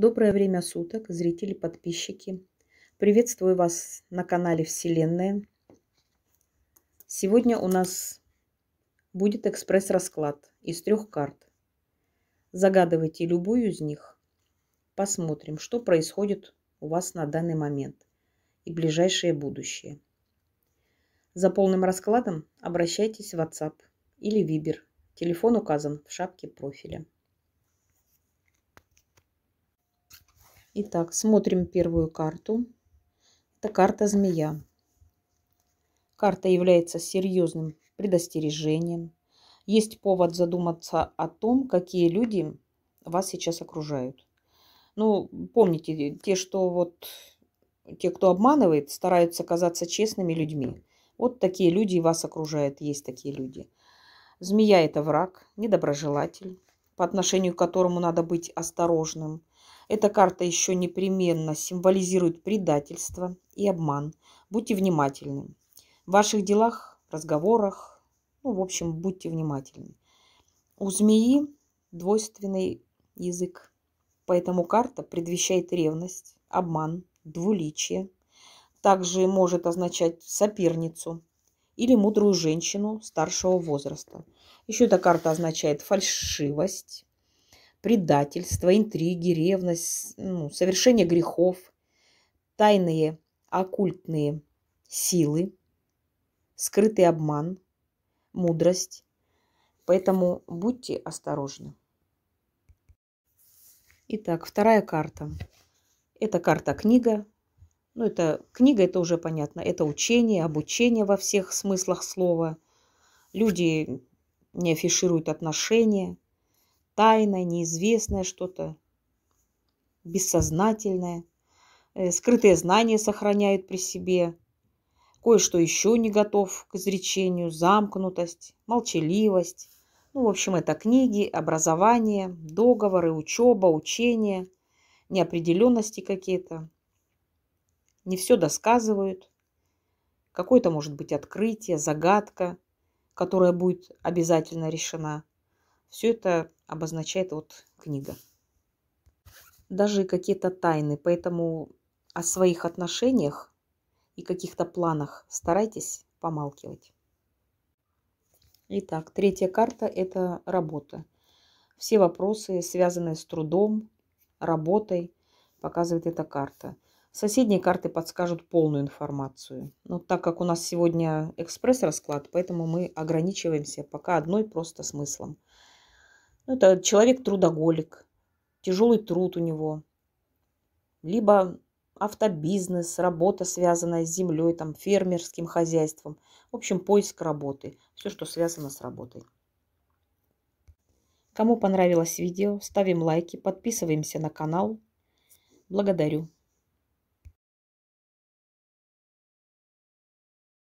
Доброе время суток, зрители, подписчики. Приветствую вас на канале Вселенная. Сегодня у нас будет экспресс-расклад из трех карт. Загадывайте любую из них. Посмотрим, что происходит у вас на данный момент и ближайшее будущее. За полным раскладом обращайтесь в WhatsApp или Viber. Телефон указан в шапке профиля. Итак, смотрим первую карту. Это карта змея. Карта является серьезным предостережением. Есть повод задуматься о том, какие люди вас сейчас окружают. Ну, помните, те, что вот те, кто обманывает, стараются казаться честными людьми. Вот такие люди и вас окружают, есть такие люди. Змея – это враг, недоброжелатель, по отношению к которому надо быть осторожным. Эта карта еще непременно символизирует предательство и обман. Будьте внимательны. В ваших делах, разговорах, ну, в общем, будьте внимательны. У змеи двойственный язык, поэтому карта предвещает ревность, обман, двуличие. Также может означать соперницу или мудрую женщину старшего возраста. Еще эта карта означает фальшивость, предательство, интриги, ревность, ну, совершение грехов, тайные оккультные силы, скрытый обман, мудрость. Поэтому будьте осторожны. Итак, вторая карта. Это карта книга. Ну, это книга, это уже понятно. Это учение, обучение во всех смыслах слова. Люди не афишируют отношения, тайное, неизвестное что-то, бессознательное. Э, скрытые знания сохраняют при себе. Кое-что еще не готов к изречению, замкнутость, молчаливость. Ну, в общем, это книги, образование, договоры, учеба, учение, неопределенности какие-то. Не все досказывают. Какое-то может быть открытие, загадка, которая будет обязательно решена. Все это обозначает вот книга. Даже какие-то тайны, поэтому о своих отношениях и каких-то планах старайтесь помалкивать. Итак, третья карта – это работа. Все вопросы, связанные с трудом, работой, показывает эта карта. Соседние карты подскажут полную информацию. Но так как у нас сегодня экспресс-расклад, поэтому мы ограничиваемся пока одной просто смыслом – ну, это человек трудоголик, тяжелый труд у него. Либо автобизнес, работа, связанная с землей, там, фермерским хозяйством. В общем, поиск работы. Все, что связано с работой. Кому понравилось видео, ставим лайки, подписываемся на канал. Благодарю.